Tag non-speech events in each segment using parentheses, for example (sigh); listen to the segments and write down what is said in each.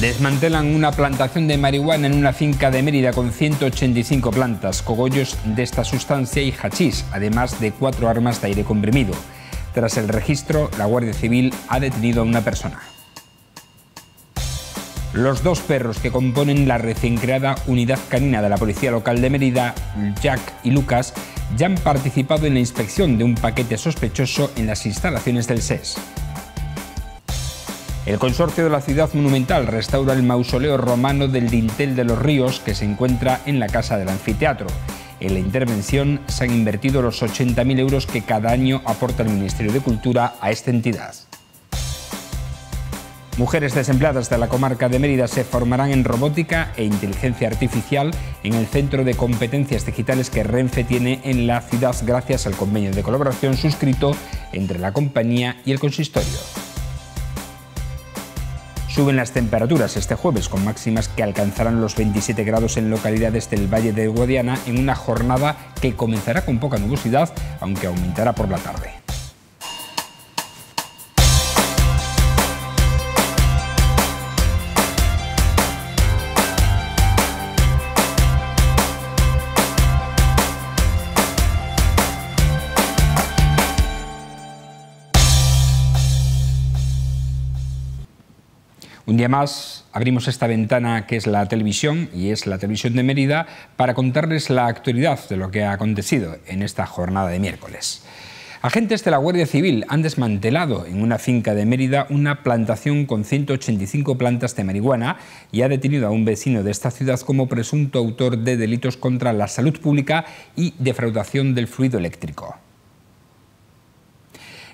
Desmantelan una plantación de marihuana en una finca de Mérida con 185 plantas, cogollos de esta sustancia y hachís, además de cuatro armas de aire comprimido. Tras el registro, la Guardia Civil ha detenido a una persona. Los dos perros que componen la recién creada unidad canina de la Policía Local de Mérida, Jack y Lucas, ya han participado en la inspección de un paquete sospechoso en las instalaciones del SES. E el consorcio de la ciudad monumental restaura el mausoleo romano del Dintel de los Ríos que se encuentra en la casa del anfiteatro. En la intervención se han invertido los 80.000 euros que cada año aporta el Ministerio de Cultura a esta entidad. Mujeres desempleadas de la comarca de Mérida se formarán en robótica e inteligencia artificial en el Centro de Competencias Digitales que Renfe tiene en la ciudad gracias al convenio de colaboración suscrito entre la compañía y el consistorio. Suben las temperaturas este jueves con máximas que alcanzarán los 27 grados en localidades del Valle de Guadiana en una jornada que comenzará con poca nubosidad, aunque aumentará por la tarde. Y día abrimos esta ventana que es la televisión y es la televisión de Mérida para contarles la actualidad de lo que ha acontecido en esta jornada de miércoles. Agentes de la Guardia Civil han desmantelado en una finca de Mérida una plantación con 185 plantas de marihuana y ha detenido a un vecino de esta ciudad como presunto autor de delitos contra la salud pública y defraudación del fluido eléctrico.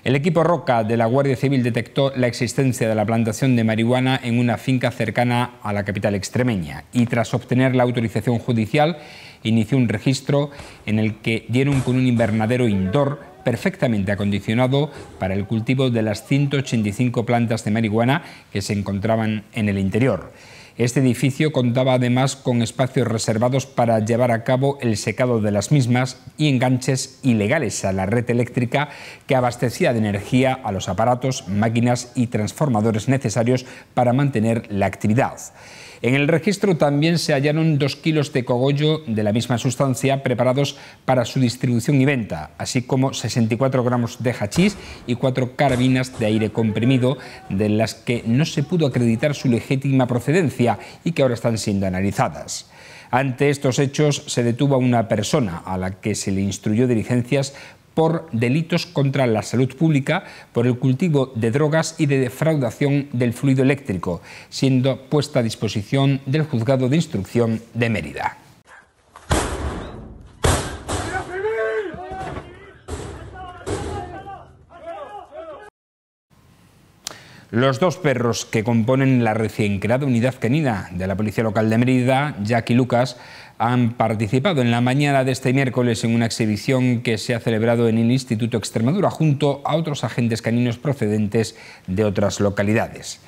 El equipo Roca de la Guardia Civil detectó la existencia de la plantación de marihuana en una finca cercana a la capital extremeña y tras obtener la autorización judicial inició un registro en el que dieron con un invernadero indoor perfectamente acondicionado para el cultivo de las 185 plantas de marihuana que se encontraban en el interior. Este edificio contaba además con espacios reservados para llevar a cabo el secado de las mismas y enganches ilegales a la red eléctrica que abastecía de energía a los aparatos, máquinas y transformadores necesarios para mantener la actividad. En el registro también se hallaron dos kilos de cogollo de la misma sustancia preparados para su distribución y venta, así como 64 gramos de hachís y cuatro carabinas de aire comprimido, de las que no se pudo acreditar su legítima procedencia y que ahora están siendo analizadas. Ante estos hechos se detuvo a una persona a la que se le instruyó diligencias por delitos contra la salud pública, por el cultivo de drogas y de defraudación del fluido eléctrico, siendo puesta a disposición del Juzgado de Instrucción de Mérida. Los dos perros que componen la recién creada unidad canina de la Policía Local de Mérida, Jack y Lucas, han participado en la mañana de este miércoles en una exhibición que se ha celebrado en el Instituto Extremadura junto a otros agentes caninos procedentes de otras localidades.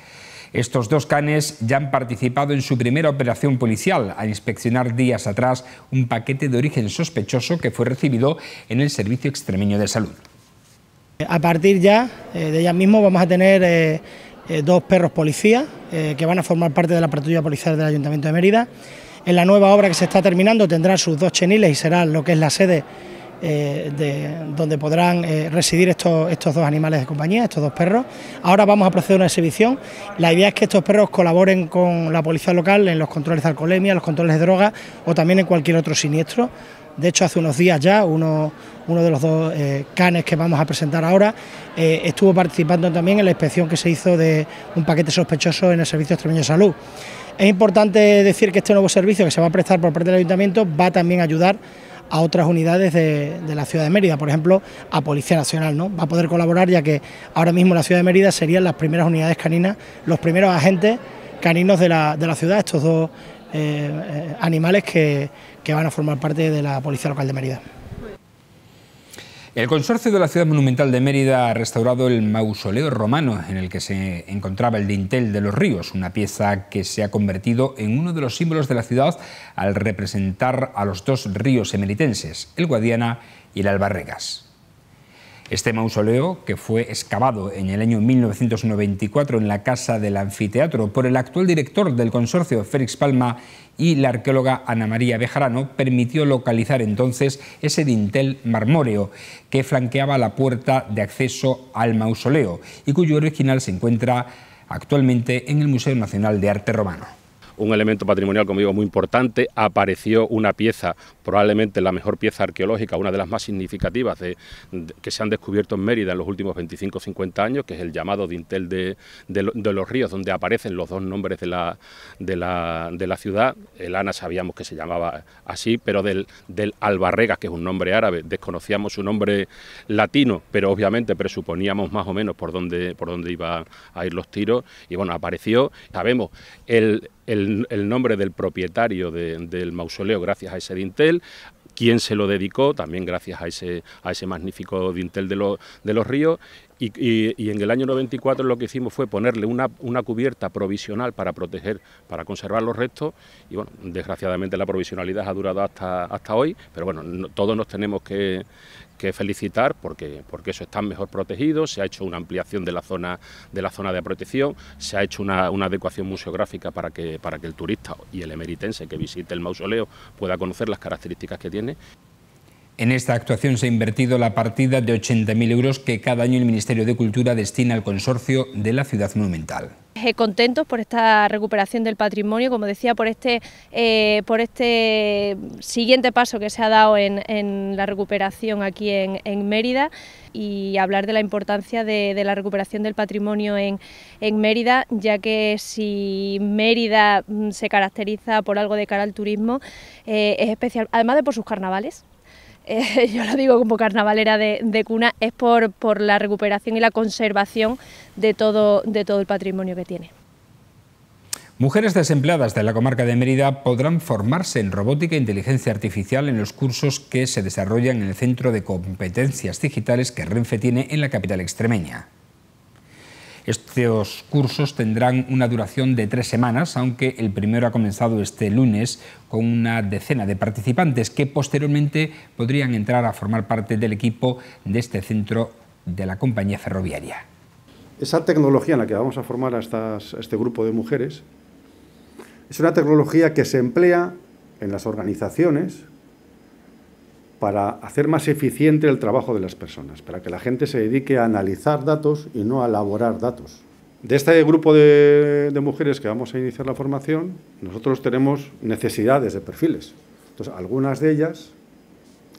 Estos dos canes ya han participado en su primera operación policial al inspeccionar días atrás un paquete de origen sospechoso que fue recibido en el Servicio Extremeño de Salud. Eh, a partir ya eh, de ya mismo vamos a tener eh, dos perros policías que van a formar parte de la patrulla policial del Ayuntamiento de Mérida. En la nueva obra que se está terminando tendrá sus dos cheniles y será lo que es la sede donde podrán residir estos, estos dos animales de compañía, estos dos perros. Ahora vamos a proceder a una exhibición. La idea es que estos perros colaboren con la policía local en los controles de alcoholemia, los controles de drogas o también en cualquier otro siniestro. De hecho, hace unos días ya, uno, de los dos eh, canes que vamos a presentar ahora, eh, estuvo participando también en la inspección que se hizo de un paquete sospechoso en el Servicio Extremeño de Salud. Es importante decir que este nuevo servicio que se va a prestar por parte del Ayuntamiento va también a ayudar a otras unidades de, la ciudad de Mérida, por ejemplo, a Policía Nacional, ¿no? Va a poder colaborar ya que ahora mismo la ciudad de Mérida serían las primeras unidades caninas, los primeros agentes caninos de la, de la ciudad, estos dos eh, animales que, que van a formar parte de la Policía Local de Mérida. El consorcio de la Ciudad Monumental de Mérida ha restaurado el mausoleo romano en el que se encontraba el dintel de los ríos, una pieza que se ha convertido en uno de los símbolos de la ciudad al representar a los dos ríos emeritenses, el Guadiana y el Albarregas. Este mausoleo, que fue excavado en el año 1994 en la Casa del Anfiteatro por el actual director del consorcio, Félix Palma, y la arqueóloga Ana María Bejarano, permitió localizar entonces ese dintel marmóreo que flanqueaba la puerta de acceso al mausoleo y cuyo original se encuentra actualmente en el Museo Nacional de Arte Romano un elemento patrimonial, como digo, muy importante. Apareció una pieza, probablemente la mejor pieza arqueológica, una de las más significativas de, que se han descubierto en Mérida en los últimos 25 o 50 años, que es el llamado dintel de, de, los ríos, donde aparecen los dos nombres de la, de la, ciudad. El Ana sabíamos que se llamaba así, pero del, del Albarregas, que es un nombre árabe, desconocíamos su nombre latino, pero obviamente presuponíamos más o menos por dónde, por dónde iban a ir los tiros. Y bueno, apareció, sabemos, el, el, nombre del propietario del mausoleo gracias a ese dintel, ...quien se lo dedicó, también gracias a ese, a ese magnífico dintel de, de los ríos, y, en el año 94 lo que hicimos fue ponerle una, cubierta provisional para proteger, para conservar los restos. Y bueno, desgraciadamente la provisionalidad ha durado hasta, hasta hoy, pero bueno, todos nos tenemos que, felicitar porque, porque eso está mejor protegido, se ha hecho una ampliación de la zona de, la zona de protección, se ha hecho una, adecuación museográfica para que, para que el turista y el emeritense que visite el mausoleo pueda conocer las características que tiene. En esta actuación se ha invertido la partida de 80.000 euros que cada año el Ministerio de Cultura destina al consorcio de la ciudad monumental eh, contentos por esta recuperación del patrimonio, como decía, por este, eh, por este siguiente paso que se ha dado en, la recuperación aquí en, Mérida y hablar de la importancia de, la recuperación del patrimonio en, Mérida, ya que si Mérida mm, se caracteriza por algo de cara al turismo, eh, es especial, además de por sus carnavales. (laughs) yo lo digo como carnavalera de, cuna, es por, la recuperación y la conservación de todo, de todo el patrimonio que tiene. Mujeres desempleadas de la comarca de Mérida podrán formarse en robótica e inteligencia artificial en los cursos que se desarrollan en el Centro de Competencias Digitales que Renfe tiene en la capital extremeña. Estos cursos tendrán una duración de tres semanas, aunque el primero ha comenzado este lunes con una decena de participantes que posteriormente podrían entrar a formar parte del equipo de este centro de la compañía ferroviaria. Esa tecnología en la que vamos a formar a, este grupo de mujeres es una tecnología que se emplea en las organizaciones para hacer más eficiente el trabajo de las personas, para que la gente se dedique a analizar datos y no a elaborar datos. De este grupo de, mujeres que vamos a iniciar la formación, nosotros tenemos necesidades de perfiles. Entonces, algunas de ellas,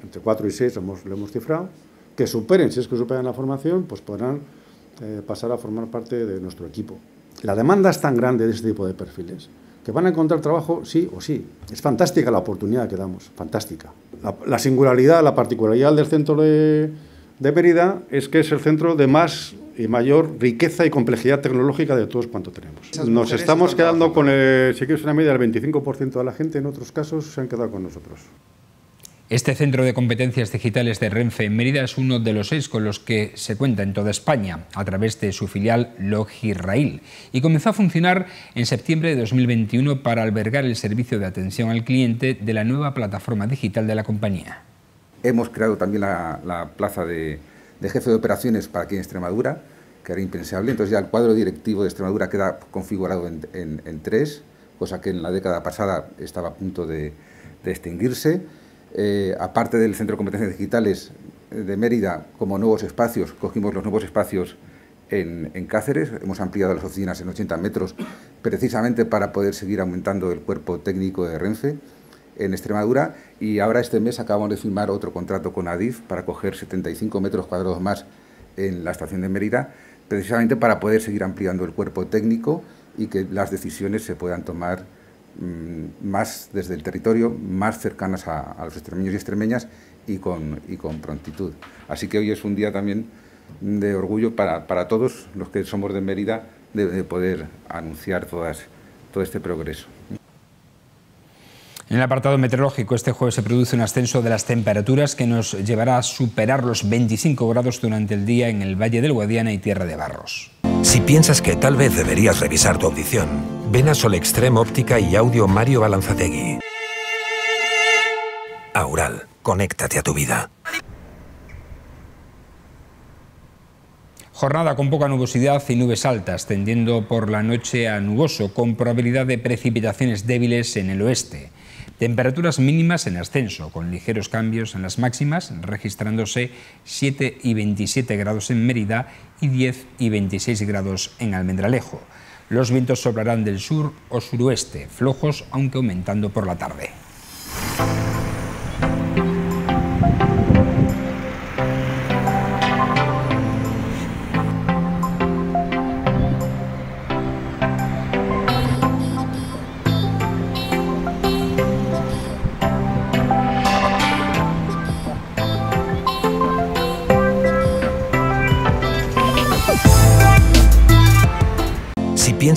entre 4 y 6 hemos, lo hemos cifrado, que superen, si es que superan la formación, pues podrán eh, pasar a formar parte de nuestro equipo. La demanda es tan grande de este tipo de perfiles que van a encontrar trabajo sí o sí. Es fantástica la oportunidad que damos, fantástica. La, singularidad, la particularidad del centro de, de es que es el centro de más y mayor riqueza y complejidad tecnológica de todos cuanto tenemos. Nos estamos quedando con, el, si quieres una media, el 25% de la gente, en otros casos se han quedado con nosotros. Este centro de competencias digitales de Renfe en Mérida es uno de los seis con los que se cuenta en toda España a través de su filial Logirail y comenzó a funcionar en septiembre de 2021 para albergar el servicio de atención al cliente de la nueva plataforma digital de la compañía. Hemos creado también la, plaza de, jefe de operaciones para aquí en Extremadura, que era impensable. Entonces ya el cuadro directivo de Extremadura queda configurado en, tres, cosa que en la década pasada estaba a punto de, de extinguirse eh, aparte del Centro de Competencias Digitales de Mérida, como nuevos espacios, cogimos los nuevos espacios en, en, Cáceres, hemos ampliado las oficinas en 80 metros, precisamente para poder seguir aumentando el cuerpo técnico de Renfe en Extremadura y ahora este mes acabamos de firmar otro contrato con Adif para coger 75 metros cuadrados más en la estación de Mérida, precisamente para poder seguir ampliando el cuerpo técnico y que las decisiones se puedan tomar Mm, más desde el territorio, más cercanas a, los extremeños y extremeñas y con, y con, prontitud. Así que hoy es un día también de orgullo para, para todos los que somos de Mérida de, poder anunciar todas, todo este progreso. En el apartado meteorológico, este jueves se produce un ascenso de las temperaturas que nos llevará a superar los 25 grados durante el día en el Valle del Guadiana y Tierra de Barros. Si piensas que tal vez deberías revisar tu audición, Ven a Sol Óptica y Audio Mario Balanzategui. Aural, conéctate a tu vida. Jornada con poca nubosidad y nubes altas, tendiendo por la noche a nuboso, con probabilidad de precipitaciones débiles en el oeste. Temperaturas mínimas en ascenso, con ligeros cambios en las máximas, registrándose 7 y 27 grados en Mérida y 10 y 26 grados en Almendralejo. Los vientos soplarán del sur o suroeste, flojos aunque aumentando por la tarde.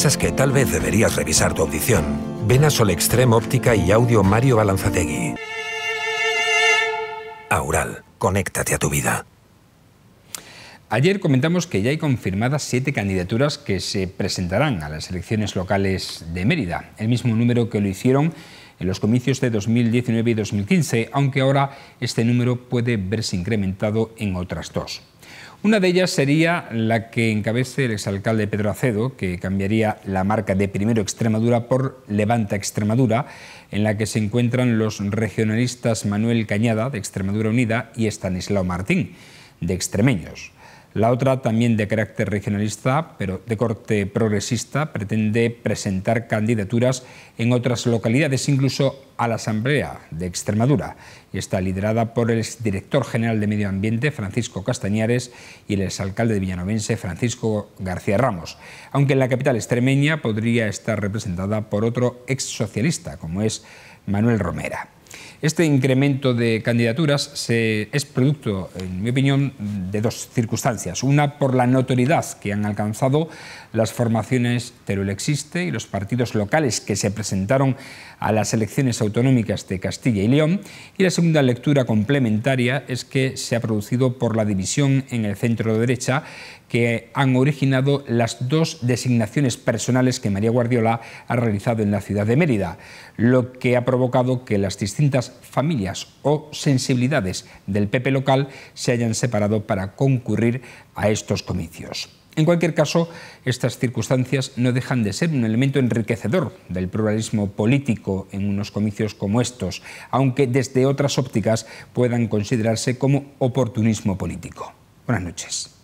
Pensas que tal vez deberías revisar tu audición, ven a Sol Extreme Óptica y Audio Mario Balanzategui. Aural, conéctate a tu vida. Ayer comentamos que ya hay confirmadas siete candidaturas que se presentarán a las elecciones locales de Mérida, el mismo número que lo hicieron en los comicios de 2019 y 2015, aunque ahora este número puede verse incrementado en otras dos. Una de ellas sería la que encabece el exalcalde Pedro Acedo, que cambiaría la marca de Primero Extremadura por Levanta Extremadura, en la que se encuentran los regionalistas Manuel Cañada, de Extremadura Unida, y Estanislao Martín, de Extremeños. La otra, también de carácter regionalista, pero de corte progresista, pretende presentar candidaturas en otras localidades, incluso a la Asamblea de Extremadura. Y está liderada por el director general de Medio Ambiente, Francisco Castañares, y el exalcalde de Villanovense, Francisco García Ramos. Aunque en la capital extremeña podría estar representada por otro exsocialista, como es Manuel Romera. Este incremento de candidaturas es producto, en mi opinión, de dos circunstancias. Una por la notoriedad que han alcanzado las formaciones Teruel Existe y los partidos locales que se presentaron a las elecciones autonómicas de Castilla y León. Y la segunda lectura complementaria es que se ha producido por la división en el centro derecha que han originado las dos designaciones personales que María Guardiola ha realizado en la ciudad de Mérida, lo que ha provocado que las distintas familias o sensibilidades del PP local se hayan separado para concurrir a estos comicios. En cualquier caso, estas circunstancias no dejan de ser un elemento enriquecedor del pluralismo político en unos comicios como estos, aunque desde otras ópticas puedan considerarse como oportunismo político. Buenas noches.